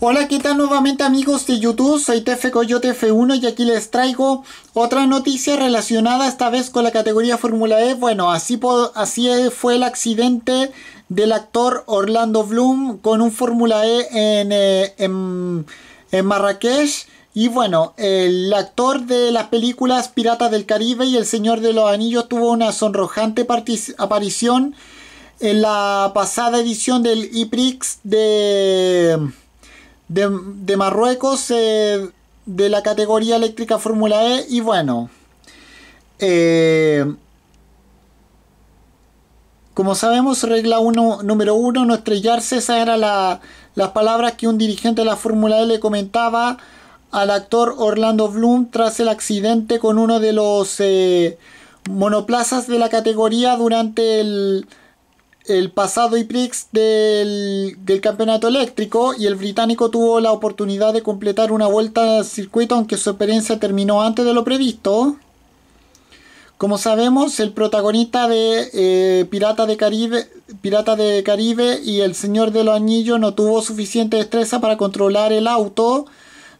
Hola, ¿qué tal nuevamente amigos de YouTube? Soy TF Coyote F1 y aquí les traigo otra noticia relacionada esta vez con la categoría Fórmula E. Bueno, así, así fue el accidente del actor Orlando Bloom con un Fórmula E eh, en, en Marrakech. Y bueno, el actor de las películas Piratas del Caribe y El Señor de los Anillos tuvo una sonrojante aparición en la pasada edición del IPRIX de de, Marruecos eh, de la categoría eléctrica Fórmula E y bueno, eh, como sabemos, regla 1, número uno, no estrellarse, esas eran la, las palabras que un dirigente de la Fórmula E le comentaba al actor Orlando Bloom tras el accidente con uno de los eh, monoplazas de la categoría durante el el pasado IPRIX del, del, campeonato eléctrico y el británico tuvo la oportunidad de completar una vuelta al circuito aunque su experiencia terminó antes de lo previsto. Como sabemos, el protagonista de eh, Pirata, de Caribe, Pirata de Caribe y El Señor de los Anillos no tuvo suficiente destreza para controlar el auto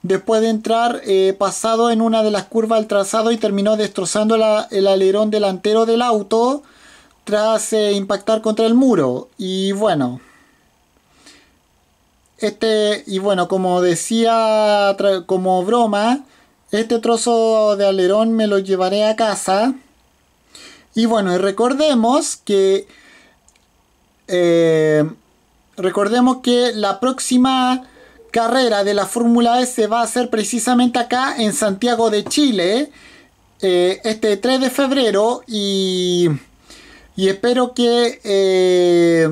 después de entrar eh, pasado en una de las curvas del trazado y terminó destrozando el alerón delantero del auto tras eh, impactar contra el muro. Y bueno. Este, y bueno, como decía como broma, este trozo de alerón me lo llevaré a casa. Y bueno, y recordemos que. Eh, recordemos que la próxima carrera de la Fórmula e S va a ser precisamente acá en Santiago de Chile. Eh, este 3 de febrero. Y. Y espero que... Eh,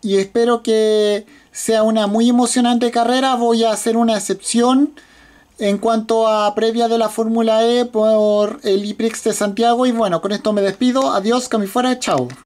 y espero que sea una muy emocionante carrera. Voy a hacer una excepción en cuanto a previa de la Fórmula E por el IPRIX de Santiago. Y bueno, con esto me despido. Adiós, que fuera. Chao.